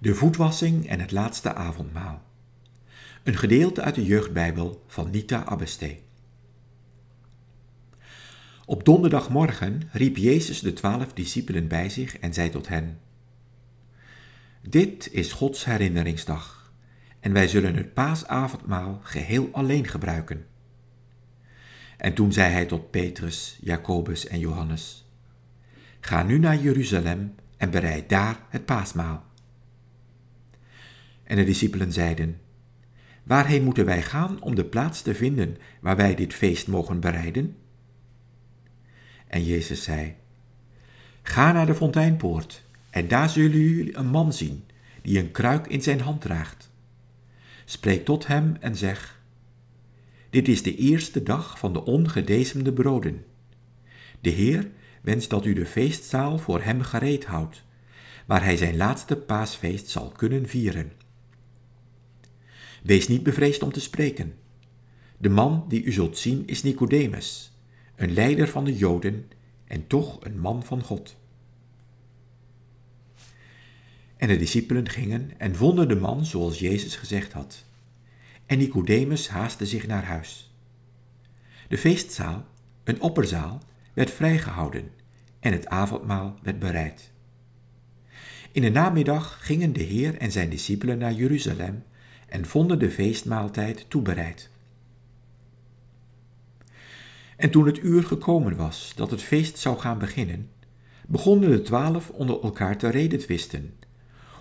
de voetwassing en het laatste avondmaal. Een gedeelte uit de jeugdbijbel van Nita Abeste. Op donderdagmorgen riep Jezus de twaalf discipelen bij zich en zei tot hen: Dit is Gods herinneringsdag, en wij zullen het paasavondmaal geheel alleen gebruiken. En toen zei hij tot Petrus, Jacobus en Johannes: Ga nu naar Jeruzalem en bereid daar het paasmaal en de discipelen zeiden, Waarheen moeten wij gaan om de plaats te vinden waar wij dit feest mogen bereiden? En Jezus zei, Ga naar de fonteinpoort, en daar zullen jullie een man zien, die een kruik in zijn hand draagt. Spreek tot hem en zeg, Dit is de eerste dag van de ongedezemde broden. De Heer wenst dat u de feestzaal voor hem gereed houdt, waar hij zijn laatste paasfeest zal kunnen vieren. Wees niet bevreesd om te spreken. De man die u zult zien is Nicodemus, een leider van de Joden en toch een man van God. En de discipelen gingen en vonden de man zoals Jezus gezegd had. En Nicodemus haastte zich naar huis. De feestzaal, een opperzaal, werd vrijgehouden en het avondmaal werd bereid. In de namiddag gingen de Heer en zijn discipelen naar Jeruzalem en vonden de feestmaaltijd toebereid. En toen het uur gekomen was dat het feest zou gaan beginnen, begonnen de twaalf onder elkaar te reden redetwisten,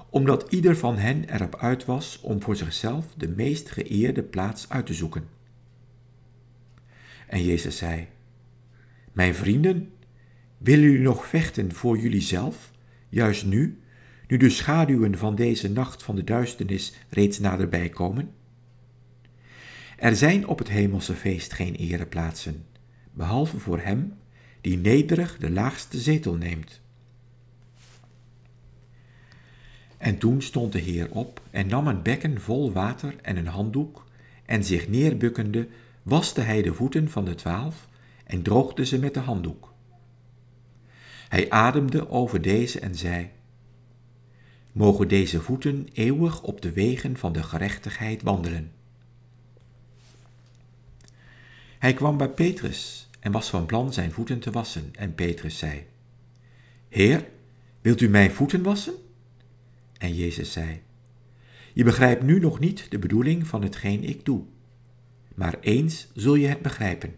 omdat ieder van hen erop uit was om voor zichzelf de meest geëerde plaats uit te zoeken. En Jezus zei: Mijn vrienden, willen jullie nog vechten voor jullie zelf, juist nu, nu de schaduwen van deze nacht van de duisternis reeds naderbij komen? Er zijn op het hemelse feest geen ereplaatsen, behalve voor hem die nederig de laagste zetel neemt. En toen stond de Heer op en nam een bekken vol water en een handdoek, en zich neerbukkende waste hij de voeten van de twaalf en droogde ze met de handdoek. Hij ademde over deze en zei: mogen deze voeten eeuwig op de wegen van de gerechtigheid wandelen. Hij kwam bij Petrus en was van plan zijn voeten te wassen, en Petrus zei: Heer, wilt u mijn voeten wassen? En Jezus zei: Je begrijpt nu nog niet de bedoeling van hetgeen ik doe, maar eens zul je het begrijpen.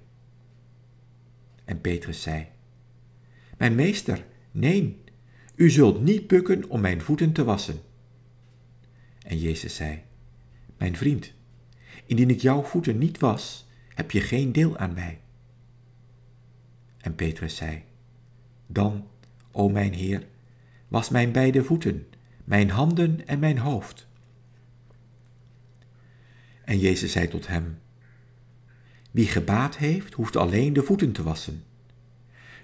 En Petrus zei: Mijn meester, neem u zult niet bukken om mijn voeten te wassen. En Jezus zei, Mijn vriend, indien ik jouw voeten niet was, heb je geen deel aan mij. En Petrus zei, Dan, o mijn Heer, was mijn beide voeten, mijn handen en mijn hoofd. En Jezus zei tot hem, Wie gebaat heeft, hoeft alleen de voeten te wassen.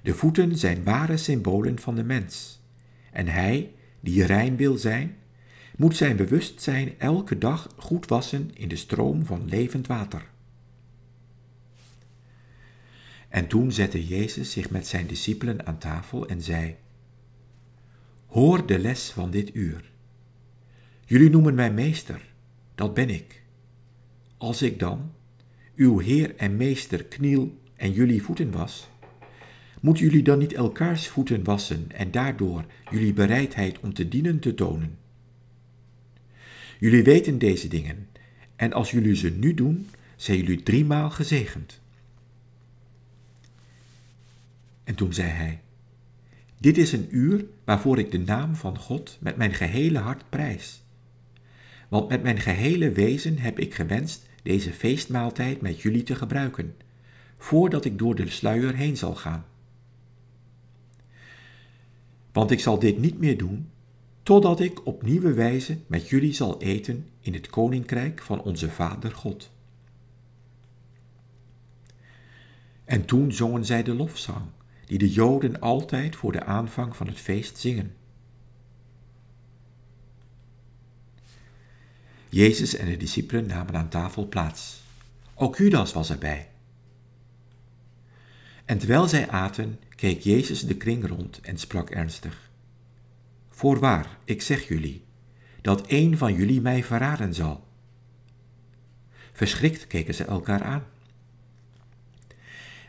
De voeten zijn ware symbolen van de mens. En hij, die rein wil zijn, moet zijn bewustzijn elke dag goed wassen in de stroom van levend water. En toen zette Jezus zich met zijn discipelen aan tafel en zei: Hoor de les van dit uur. Jullie noemen mij meester, dat ben ik. Als ik dan, uw Heer en Meester, kniel en jullie voeten was, moeten jullie dan niet elkaars voeten wassen en daardoor jullie bereidheid om te dienen te tonen? Jullie weten deze dingen, en als jullie ze nu doen, zijn jullie driemaal gezegend. En toen zei hij: Dit is een uur waarvoor ik de naam van God met mijn gehele hart prijs. Want met mijn gehele wezen heb ik gewenst deze feestmaaltijd met jullie te gebruiken, voordat ik door de sluier heen zal gaan want ik zal dit niet meer doen, totdat ik op nieuwe wijze met jullie zal eten in het koninkrijk van onze Vader God. En toen zongen zij de lofzang, die de Joden altijd voor de aanvang van het feest zingen. Jezus en de discipelen namen aan tafel plaats. Ook Judas was erbij. En terwijl zij aten, keek Jezus de kring rond en sprak ernstig. Voorwaar, ik zeg jullie, dat één van jullie mij verraden zal. Verschrikt keken ze elkaar aan.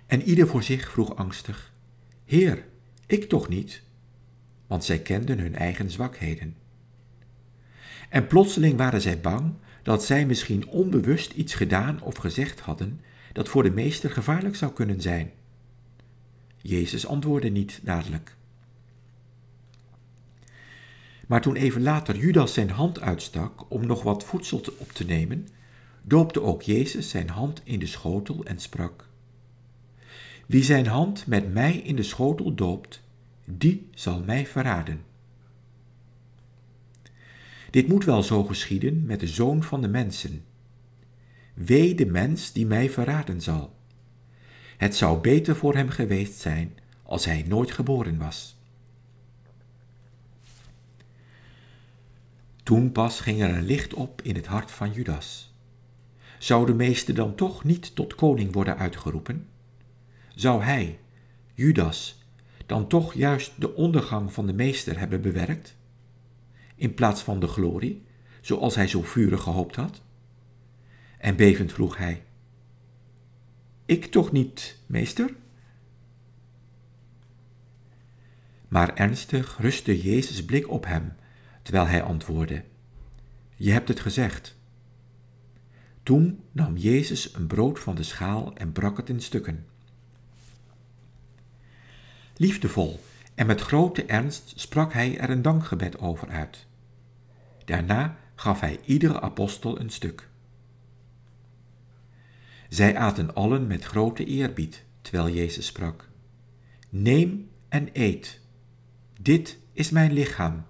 En ieder voor zich vroeg angstig, Heer, ik toch niet? Want zij kenden hun eigen zwakheden. En plotseling waren zij bang dat zij misschien onbewust iets gedaan of gezegd hadden dat voor de meester gevaarlijk zou kunnen zijn. Jezus antwoordde niet dadelijk. Maar toen even later Judas zijn hand uitstak om nog wat voedsel op te nemen, doopte ook Jezus zijn hand in de schotel en sprak: Wie zijn hand met mij in de schotel doopt, die zal mij verraden. Dit moet wel zo geschieden met de zoon van de mensen. Wee de mens die mij verraden zal. Het zou beter voor hem geweest zijn als hij nooit geboren was. Toen pas ging er een licht op in het hart van Judas. Zou de meester dan toch niet tot koning worden uitgeroepen? Zou hij, Judas, dan toch juist de ondergang van de meester hebben bewerkt? In plaats van de glorie, zoals hij zo vurig gehoopt had? En bevend vroeg hij, ik toch niet, meester? Maar ernstig rustte Jezus' blik op hem, terwijl hij antwoordde: Je hebt het gezegd. Toen nam Jezus een brood van de schaal en brak het in stukken. Liefdevol en met grote ernst sprak hij er een dankgebed over uit. Daarna gaf hij iedere apostel een stuk. Zij aten allen met grote eerbied, terwijl Jezus sprak. Neem en eet. Dit is mijn lichaam.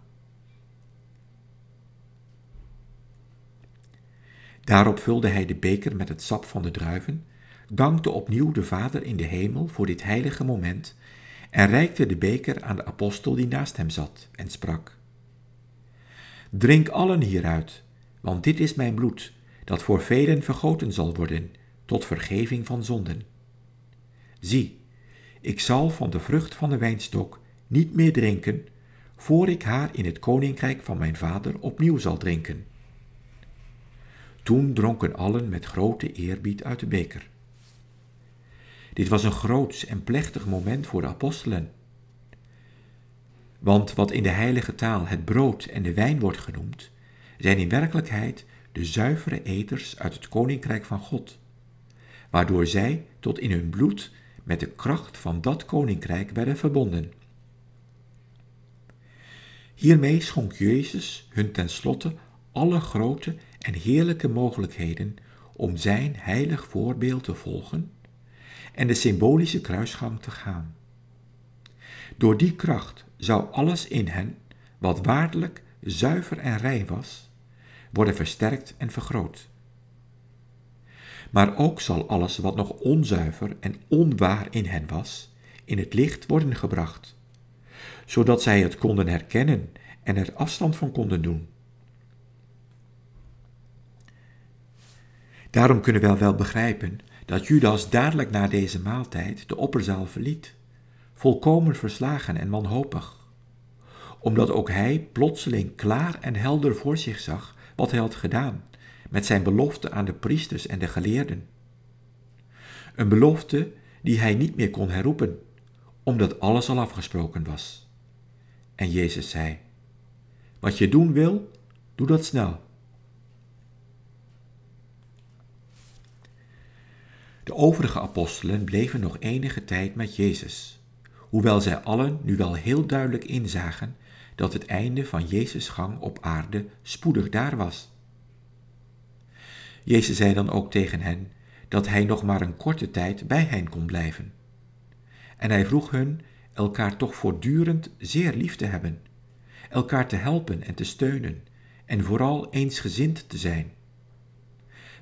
Daarop vulde hij de beker met het sap van de druiven, dankte opnieuw de Vader in de hemel voor dit heilige moment en reikte de beker aan de apostel die naast hem zat en sprak. Drink allen hieruit, want dit is mijn bloed, dat voor velen vergoten zal worden tot vergeving van zonden. Zie, ik zal van de vrucht van de wijnstok niet meer drinken, voor ik haar in het koninkrijk van mijn vader opnieuw zal drinken. Toen dronken allen met grote eerbied uit de beker. Dit was een groots en plechtig moment voor de apostelen. Want wat in de heilige taal het brood en de wijn wordt genoemd, zijn in werkelijkheid de zuivere eters uit het koninkrijk van God waardoor zij tot in hun bloed met de kracht van dat koninkrijk werden verbonden. Hiermee schonk Jezus hun tenslotte alle grote en heerlijke mogelijkheden om zijn heilig voorbeeld te volgen en de symbolische kruisgang te gaan. Door die kracht zou alles in hen, wat waardelijk zuiver en rein was, worden versterkt en vergroot. Maar ook zal alles wat nog onzuiver en onwaar in hen was, in het licht worden gebracht, zodat zij het konden herkennen en er afstand van konden doen. Daarom kunnen wij wel begrijpen dat Judas dadelijk na deze maaltijd de opperzaal verliet, volkomen verslagen en wanhopig, omdat ook hij plotseling klaar en helder voor zich zag wat hij had gedaan met zijn belofte aan de priesters en de geleerden. Een belofte die hij niet meer kon herroepen, omdat alles al afgesproken was. En Jezus zei: Wat je doen wil, doe dat snel. De overige apostelen bleven nog enige tijd met Jezus, hoewel zij allen nu wel heel duidelijk inzagen dat het einde van Jezus' gang op aarde spoedig daar was. Jezus zei dan ook tegen hen dat hij nog maar een korte tijd bij hen kon blijven. En hij vroeg hun elkaar toch voortdurend zeer lief te hebben, elkaar te helpen en te steunen en vooral eensgezind te zijn.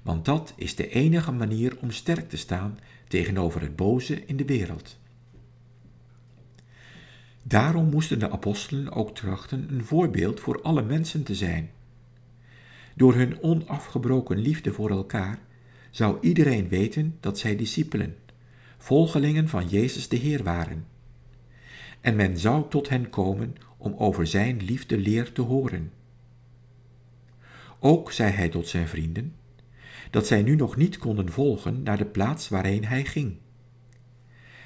Want dat is de enige manier om sterk te staan tegenover het boze in de wereld. Daarom moesten de apostelen ook trachten een voorbeeld voor alle mensen te zijn door hun onafgebroken liefde voor elkaar zou iedereen weten dat zij discipelen, volgelingen van Jezus de Heer waren. En men zou tot hen komen om over zijn liefde leer te horen. Ook zei hij tot zijn vrienden dat zij nu nog niet konden volgen naar de plaats waarheen hij ging.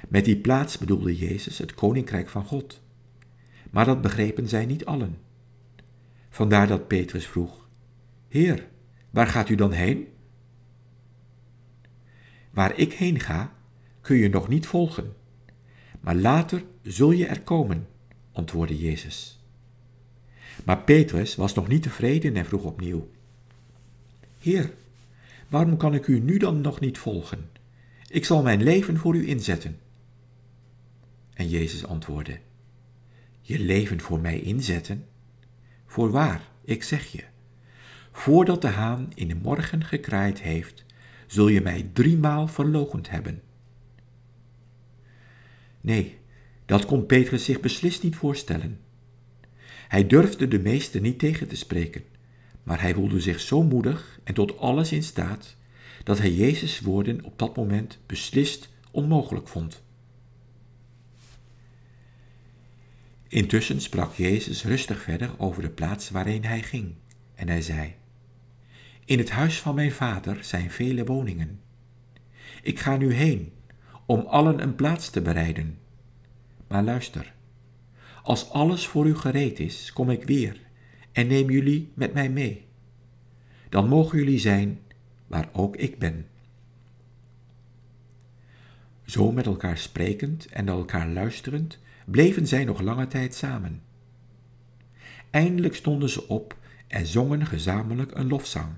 Met die plaats bedoelde Jezus het koninkrijk van God. Maar dat begrepen zij niet allen. Vandaar dat Petrus vroeg: Heer, waar gaat u dan heen? Waar ik heen ga, kun je nog niet volgen, maar later zul je er komen, antwoordde Jezus. Maar Petrus was nog niet tevreden en vroeg opnieuw: Heer, waarom kan ik u nu dan nog niet volgen? Ik zal mijn leven voor u inzetten. En Jezus antwoordde: Je leven voor mij inzetten? Voorwaar, ik zeg je, Voordat de haan in de morgen gekraaid heeft, zul je mij driemaal verlogend hebben. Nee, dat kon Petrus zich beslist niet voorstellen. Hij durfde de meester niet tegen te spreken, maar hij voelde zich zo moedig en tot alles in staat dat hij Jezus' woorden op dat moment beslist onmogelijk vond. Intussen sprak Jezus rustig verder over de plaats waarheen hij ging, en hij zei: in het huis van mijn vader zijn vele woningen. Ik ga nu heen om allen een plaats te bereiden. Maar luister, als alles voor u gereed is, kom ik weer en neem jullie met mij mee. Dan mogen jullie zijn waar ook ik ben. Zo met elkaar sprekend en elkaar luisterend, bleven zij nog lange tijd samen. Eindelijk stonden ze op en zongen gezamenlijk een lofzang.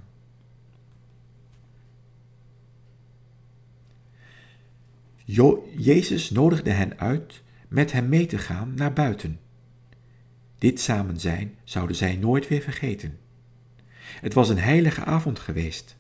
Jezus nodigde hen uit met hem mee te gaan naar buiten. Dit samen zijn zouden zij nooit weer vergeten. Het was een heilige avond geweest.